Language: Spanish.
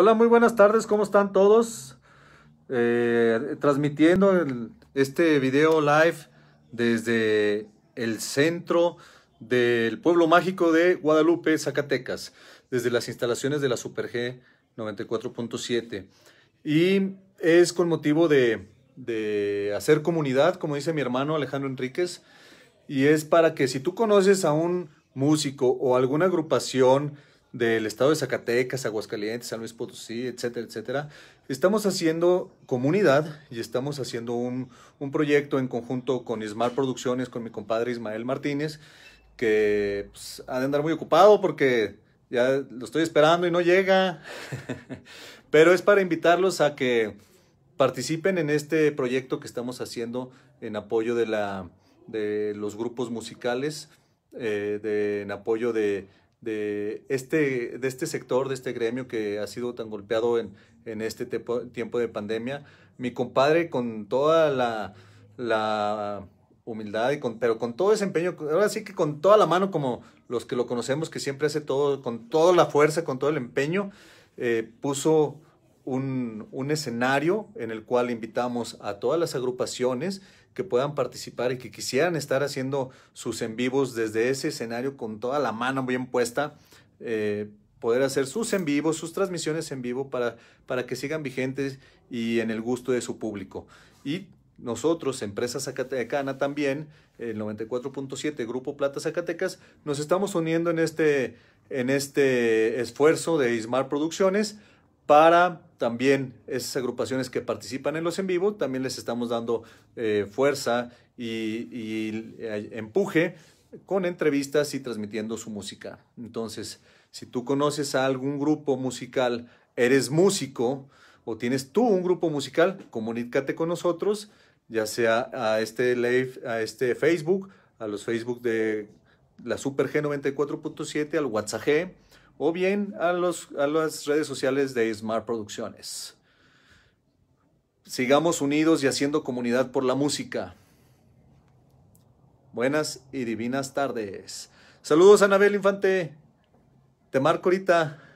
Hola, muy buenas tardes, ¿cómo están todos? Eh, transmitiendo este video live desde el centro del pueblo mágico de Guadalupe, Zacatecas, desde las instalaciones de la Super G 94.7. Y es con motivo de, de hacer comunidad, como dice mi hermano Alejandro Enríquez, y es para que si tú conoces a un músico o alguna agrupación, del estado de Zacatecas, Aguascalientes, San Luis Potosí, etcétera, etcétera. Estamos haciendo comunidad y estamos haciendo un, proyecto en conjunto con Ismar Producciones, con mi compadre Ismael Martínez, que pues, ha de andar muy ocupado porque ya lo estoy esperando y no llega. Pero es para invitarlos a que participen en este proyecto que estamos haciendo en apoyo de, la, de los grupos musicales, eh, en apoyo de de este, de este sector, de este gremio que ha sido tan golpeado en, este tiempo de pandemia. Mi compadre con toda la, la humildad, y con, pero con todo ese empeño, ahora sí que con toda la mano, como los que lo conocemos, que siempre hace todo, con toda la fuerza, con todo el empeño, eh, puso un, escenario en el cual invitamos a todas las agrupaciones que puedan participar y que quisieran estar haciendo sus en vivos desde ese escenario con toda la mano bien puesta, eh, poder hacer sus en vivos, sus transmisiones en vivo para, para que sigan vigentes y en el gusto de su público. Y nosotros, Empresa Zacatecana también, el 94.7 Grupo Plata Zacatecas, nos estamos uniendo en este, en este esfuerzo de Ismar Producciones para también esas agrupaciones que participan en los en vivo, también les estamos dando eh, fuerza y, eh, empuje con entrevistas y transmitiendo su música. Entonces, si tú conoces a algún grupo musical, eres músico o tienes tú un grupo musical, comunícate con nosotros, ya sea a este live, a este Facebook, a los Facebook de la Super G94.7, al WhatsApp o bien a, las redes sociales de Smart Producciones. Sigamos unidos y haciendo comunidad por la música. Buenas y divinas tardes. Saludos a Anabel Infante. Te marco ahorita.